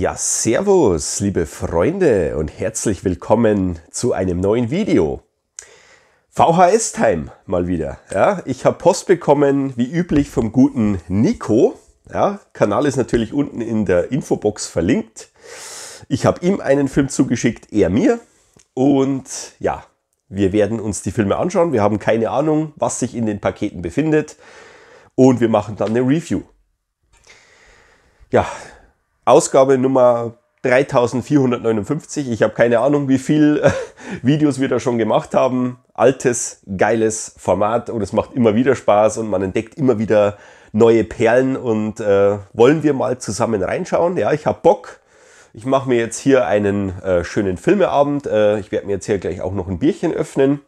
Ja, servus, liebe Freunde und herzlich willkommen zu einem neuen Video. VHS-Time mal wieder. Ja, ich habe Post bekommen, wie üblich, vom guten Nico. Ja, Kanal ist natürlich unten in der Infobox verlinkt. Ich habe ihm einen Film zugeschickt, er mir. Und ja, wir werden uns die Filme anschauen. Wir haben keine Ahnung, was sich in den Paketen befindet. Und wir machen dann eine Review. Ja, Ausgabe Nummer 3459. Ich habe keine Ahnung, wie viele äh, Videos wir da schon gemacht haben. Altes, geiles Format und es macht immer wieder Spaß und man entdeckt immer wieder neue Perlen und äh, wollen wir mal zusammen reinschauen. Ja, ich habe Bock. Ich mache mir jetzt hier einen äh, schönen Filmeabend. Äh, ich werde mir jetzt hier gleich auch noch ein Bierchen öffnen.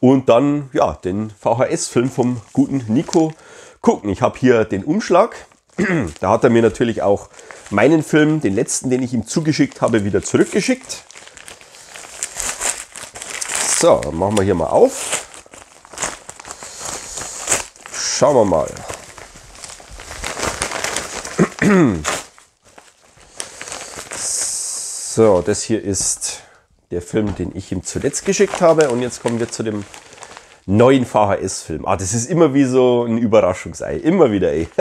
Und dann ja, den VHS-Film vom guten Nico gucken. Ich habe hier den Umschlag da hat er mir natürlich auch meinen Film, den letzten, den ich ihm zugeschickt habe, wieder zurückgeschickt. So, machen wir hier mal auf. Schauen wir mal. So, das hier ist der Film, den ich ihm zuletzt geschickt habe. Und jetzt kommen wir zu dem neuen VHS-Film. Ah, das ist immer wie so ein Überraschungsei. Immer wieder, ey.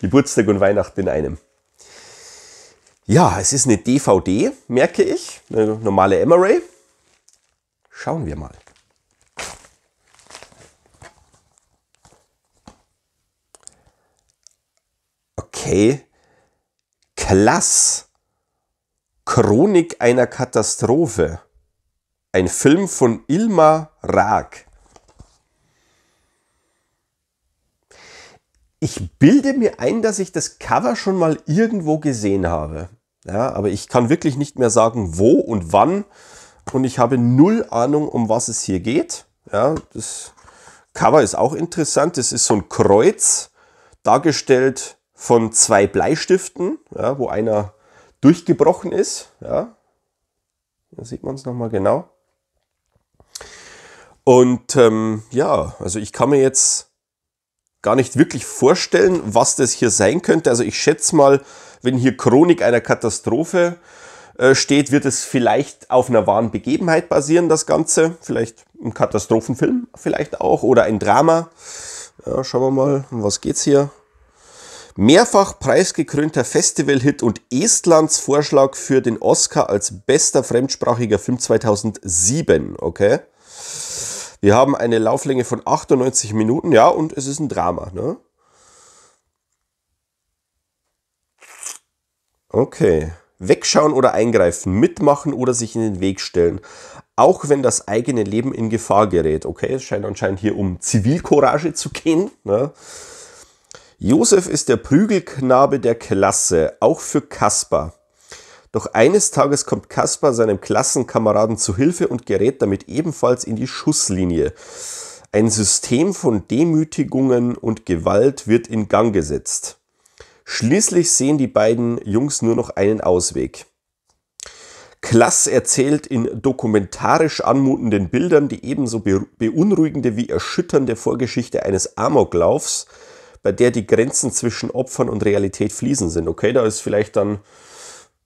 Geburtstag und Weihnachten in einem. Ja, es ist eine DVD, merke ich. Eine normale Emery. Schauen wir mal. Okay. Klass. Chronik einer Katastrophe. Ein Film von Ilma Raag. ich bilde mir ein, dass ich das Cover schon mal irgendwo gesehen habe. Ja, aber ich kann wirklich nicht mehr sagen, wo und wann. Und ich habe null Ahnung, um was es hier geht. Ja, das Cover ist auch interessant. Es ist so ein Kreuz, dargestellt von zwei Bleistiften, ja, wo einer durchgebrochen ist. Ja. Da sieht man es nochmal genau. Und ähm, ja, also ich kann mir jetzt gar nicht wirklich vorstellen, was das hier sein könnte. Also ich schätze mal, wenn hier Chronik einer Katastrophe äh, steht, wird es vielleicht auf einer wahren Begebenheit basieren, das Ganze. Vielleicht ein Katastrophenfilm, vielleicht auch, oder ein Drama. Ja, schauen wir mal, um was geht's hier? Mehrfach preisgekrönter Festivalhit und Estlands Vorschlag für den Oscar als bester fremdsprachiger Film 2007, okay? Wir haben eine Lauflänge von 98 Minuten, ja, und es ist ein Drama. Ne? Okay. Wegschauen oder eingreifen, mitmachen oder sich in den Weg stellen. Auch wenn das eigene Leben in Gefahr gerät. Okay, es scheint anscheinend hier um Zivilcourage zu gehen. Ne? Josef ist der Prügelknabe der Klasse, auch für Kaspar. Doch eines Tages kommt Kaspar seinem Klassenkameraden zu Hilfe und gerät damit ebenfalls in die Schusslinie. Ein System von Demütigungen und Gewalt wird in Gang gesetzt. Schließlich sehen die beiden Jungs nur noch einen Ausweg. Klass erzählt in dokumentarisch anmutenden Bildern die ebenso beunruhigende wie erschütternde Vorgeschichte eines Amoklaufs, bei der die Grenzen zwischen Opfern und Realität fließen sind. Okay, da ist vielleicht dann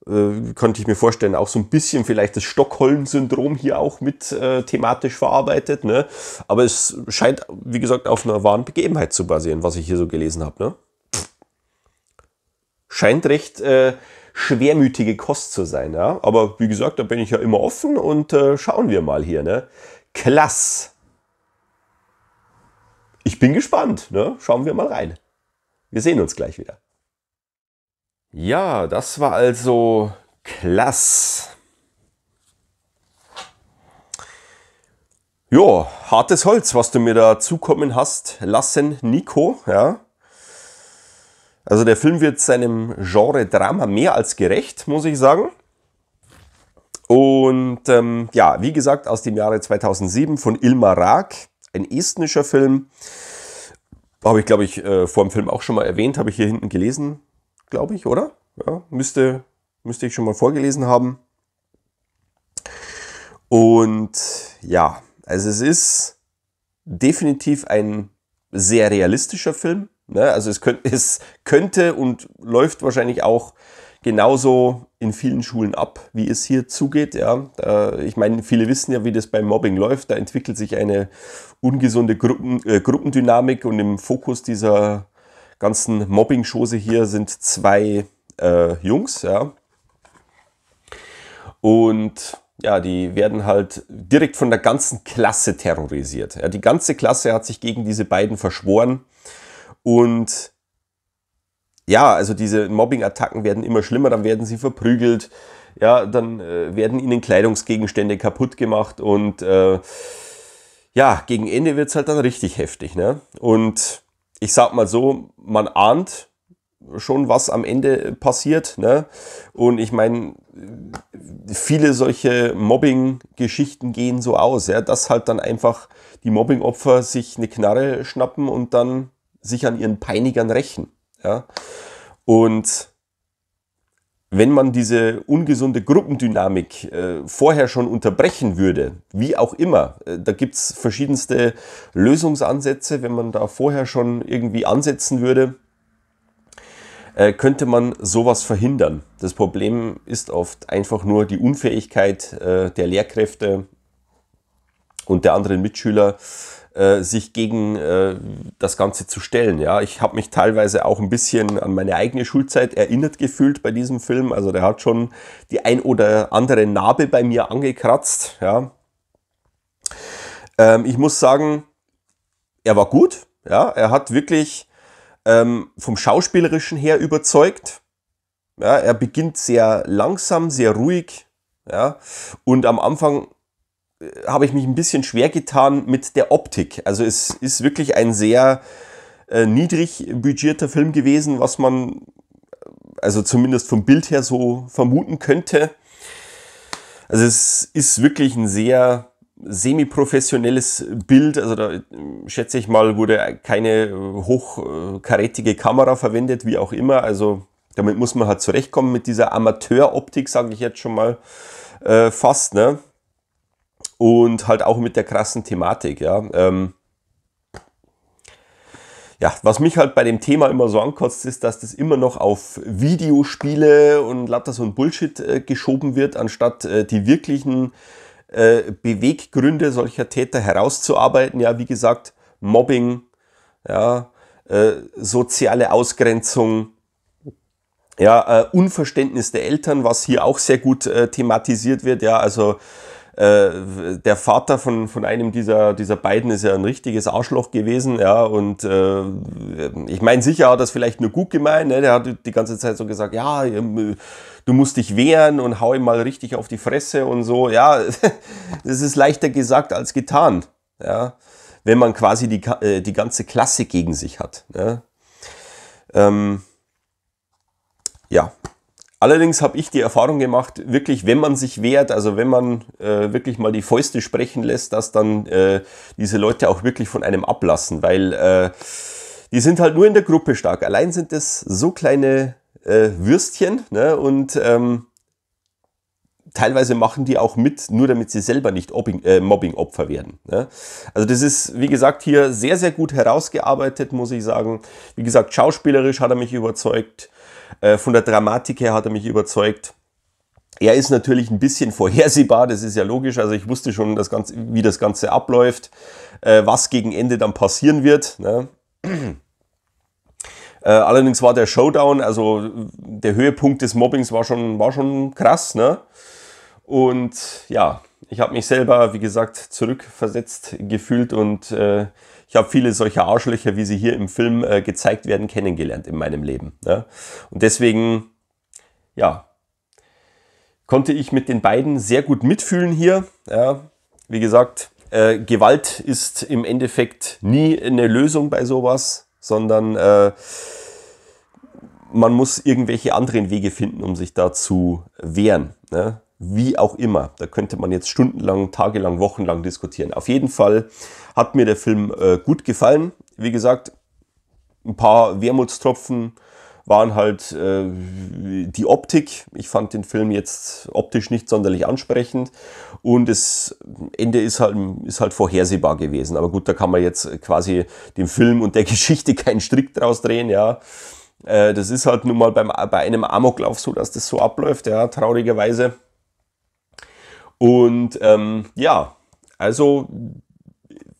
äh, könnte ich mir vorstellen, auch so ein bisschen vielleicht das Stockholm-Syndrom hier auch mit äh, thematisch verarbeitet. Ne? Aber es scheint, wie gesagt, auf einer wahren Begebenheit zu basieren, was ich hier so gelesen habe. Ne? Scheint recht äh, schwermütige Kost zu sein. Ja? Aber wie gesagt, da bin ich ja immer offen und äh, schauen wir mal hier. Ne? Klass. Ich bin gespannt. Ne? Schauen wir mal rein. Wir sehen uns gleich wieder. Ja, das war also klasse. Ja, hartes Holz, was du mir da zukommen hast lassen, Nico. Ja. Also der Film wird seinem Genre Drama mehr als gerecht, muss ich sagen. Und ähm, ja, wie gesagt, aus dem Jahre 2007 von Ilmar Raag, ein estnischer Film. Habe ich, glaube ich, äh, vor dem Film auch schon mal erwähnt, habe ich hier hinten gelesen glaube ich, oder? Ja, müsste, müsste ich schon mal vorgelesen haben. Und ja, also es ist definitiv ein sehr realistischer Film. Ne? Also es, könnt, es könnte und läuft wahrscheinlich auch genauso in vielen Schulen ab, wie es hier zugeht. Ja. Ich meine, viele wissen ja, wie das beim Mobbing läuft. Da entwickelt sich eine ungesunde Gruppen, äh, Gruppendynamik und im Fokus dieser ganzen Mobbing-Chose hier sind zwei äh, Jungs, ja. Und ja, die werden halt direkt von der ganzen Klasse terrorisiert. Ja, die ganze Klasse hat sich gegen diese beiden verschworen. Und ja, also diese Mobbing-Attacken werden immer schlimmer, dann werden sie verprügelt, ja, dann äh, werden ihnen Kleidungsgegenstände kaputt gemacht und äh, ja, gegen Ende wird es halt dann richtig heftig. Ne? Und ich sag mal so, man ahnt schon, was am Ende passiert. Ne? Und ich meine, viele solche Mobbing-Geschichten gehen so aus, ja? dass halt dann einfach die Mobbing-Opfer sich eine Knarre schnappen und dann sich an ihren Peinigern rächen. Ja? Und wenn man diese ungesunde Gruppendynamik äh, vorher schon unterbrechen würde, wie auch immer, äh, da gibt es verschiedenste Lösungsansätze, wenn man da vorher schon irgendwie ansetzen würde, äh, könnte man sowas verhindern. Das Problem ist oft einfach nur die Unfähigkeit äh, der Lehrkräfte und der anderen Mitschüler äh, sich gegen äh, das Ganze zu stellen. Ja, ich habe mich teilweise auch ein bisschen an meine eigene Schulzeit erinnert gefühlt bei diesem Film. Also der hat schon die ein oder andere Narbe bei mir angekratzt. Ja, ähm, ich muss sagen, er war gut. Ja, er hat wirklich ähm, vom schauspielerischen her überzeugt. Ja, er beginnt sehr langsam, sehr ruhig. Ja, und am Anfang habe ich mich ein bisschen schwer getan mit der Optik. Also es ist wirklich ein sehr äh, niedrig budgetierter Film gewesen, was man äh, also zumindest vom Bild her so vermuten könnte. Also es ist wirklich ein sehr semi-professionelles Bild. Also da äh, schätze ich mal, wurde keine äh, hochkarätige Kamera verwendet, wie auch immer. Also damit muss man halt zurechtkommen mit dieser Amateuroptik, sage ich jetzt schon mal äh, fast. Ne? und halt auch mit der krassen Thematik, ja. Ähm, ja, was mich halt bei dem Thema immer so ankotzt, ist, dass das immer noch auf Videospiele und lauter und Bullshit äh, geschoben wird, anstatt äh, die wirklichen äh, Beweggründe solcher Täter herauszuarbeiten. Ja, wie gesagt, Mobbing, ja, äh, soziale Ausgrenzung, ja, äh, Unverständnis der Eltern, was hier auch sehr gut äh, thematisiert wird. Ja, also äh, der Vater von, von einem dieser, dieser beiden ist ja ein richtiges Arschloch gewesen, ja, und äh, ich meine, sicher hat das vielleicht nur gut gemeint, ne? der hat die ganze Zeit so gesagt, ja, ähm, du musst dich wehren und hau ihm mal richtig auf die Fresse und so, ja, das ist leichter gesagt als getan, ja, wenn man quasi die, äh, die ganze Klasse gegen sich hat, ne? ähm, ja, Allerdings habe ich die Erfahrung gemacht, wirklich, wenn man sich wehrt, also wenn man äh, wirklich mal die Fäuste sprechen lässt, dass dann äh, diese Leute auch wirklich von einem ablassen, weil äh, die sind halt nur in der Gruppe stark. Allein sind es so kleine äh, Würstchen ne? und ähm, teilweise machen die auch mit, nur damit sie selber nicht äh, Mobbing-Opfer werden. Ne? Also das ist, wie gesagt, hier sehr, sehr gut herausgearbeitet, muss ich sagen. Wie gesagt, schauspielerisch hat er mich überzeugt, äh, von der Dramatik her hat er mich überzeugt. Er ist natürlich ein bisschen vorhersehbar, das ist ja logisch. Also ich wusste schon, das Ganze, wie das Ganze abläuft, äh, was gegen Ende dann passieren wird. Ne? allerdings war der Showdown, also der Höhepunkt des Mobbings war schon, war schon krass. Ne? Und ja, ich habe mich selber, wie gesagt, zurückversetzt gefühlt und äh, ich habe viele solcher Arschlöcher, wie sie hier im Film äh, gezeigt werden, kennengelernt in meinem Leben. Ne? Und deswegen, ja, konnte ich mit den beiden sehr gut mitfühlen hier. Ja? Wie gesagt, äh, Gewalt ist im Endeffekt nie eine Lösung bei sowas, sondern äh, man muss irgendwelche anderen Wege finden, um sich da zu wehren. Ne? wie auch immer. Da könnte man jetzt stundenlang, tagelang, wochenlang diskutieren. Auf jeden Fall hat mir der Film äh, gut gefallen. Wie gesagt, ein paar Wermutstropfen waren halt äh, die Optik. Ich fand den Film jetzt optisch nicht sonderlich ansprechend und das Ende ist halt, ist halt vorhersehbar gewesen. Aber gut, da kann man jetzt quasi dem Film und der Geschichte keinen Strick draus drehen, ja. Äh, das ist halt nun mal beim, bei einem Amoklauf so, dass das so abläuft, ja, traurigerweise. Und ähm, ja, also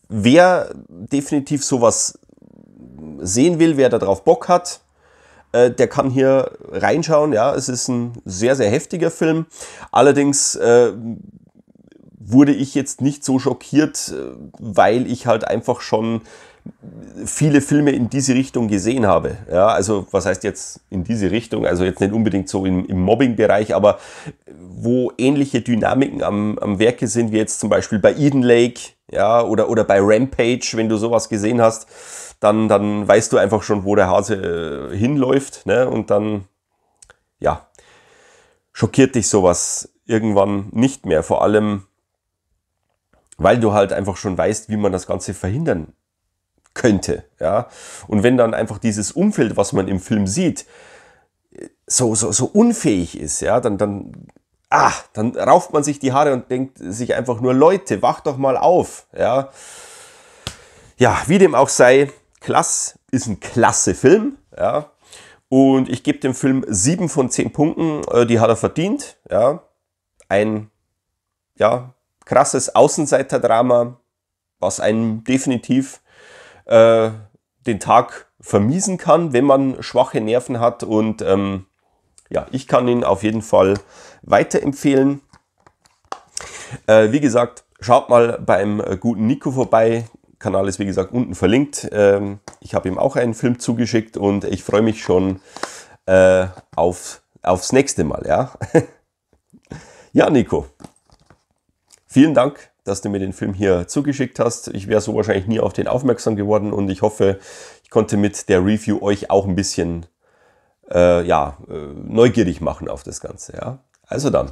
wer definitiv sowas sehen will, wer darauf Bock hat, äh, der kann hier reinschauen. Ja, es ist ein sehr, sehr heftiger Film. Allerdings äh, wurde ich jetzt nicht so schockiert, äh, weil ich halt einfach schon viele Filme in diese Richtung gesehen habe. Ja, also was heißt jetzt in diese Richtung? Also jetzt nicht unbedingt so im, im Mobbing-Bereich, aber wo ähnliche Dynamiken am, am Werke sind, wie jetzt zum Beispiel bei Eden Lake, ja, oder, oder bei Rampage, wenn du sowas gesehen hast, dann, dann weißt du einfach schon, wo der Hase äh, hinläuft, ne? Und dann, ja, schockiert dich sowas irgendwann nicht mehr. Vor allem, weil du halt einfach schon weißt, wie man das Ganze verhindern kann könnte. Ja? Und wenn dann einfach dieses Umfeld, was man im Film sieht, so, so, so unfähig ist, ja, dann, dann, ah, dann rauft man sich die Haare und denkt sich einfach nur, Leute, wacht doch mal auf. Ja, ja wie dem auch sei, Klass ist ein klasse Film. Ja? Und ich gebe dem Film sieben von zehn Punkten, äh, die hat er verdient. Ja? Ein ja, krasses Außenseiterdrama, was einem definitiv äh, den Tag vermiesen kann, wenn man schwache Nerven hat. Und ähm, ja, ich kann ihn auf jeden Fall weiterempfehlen. Äh, wie gesagt, schaut mal beim äh, guten Nico vorbei. Kanal ist wie gesagt unten verlinkt. Ähm, ich habe ihm auch einen Film zugeschickt und ich freue mich schon äh, auf, aufs nächste Mal. Ja, ja Nico. Vielen Dank dass du mir den Film hier zugeschickt hast. Ich wäre so wahrscheinlich nie auf den aufmerksam geworden und ich hoffe, ich konnte mit der Review euch auch ein bisschen äh, ja, äh, neugierig machen auf das Ganze. Ja? Also dann,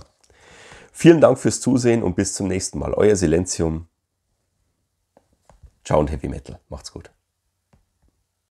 vielen Dank fürs Zusehen und bis zum nächsten Mal. Euer Silenzium. Ciao und Heavy Metal. Macht's gut.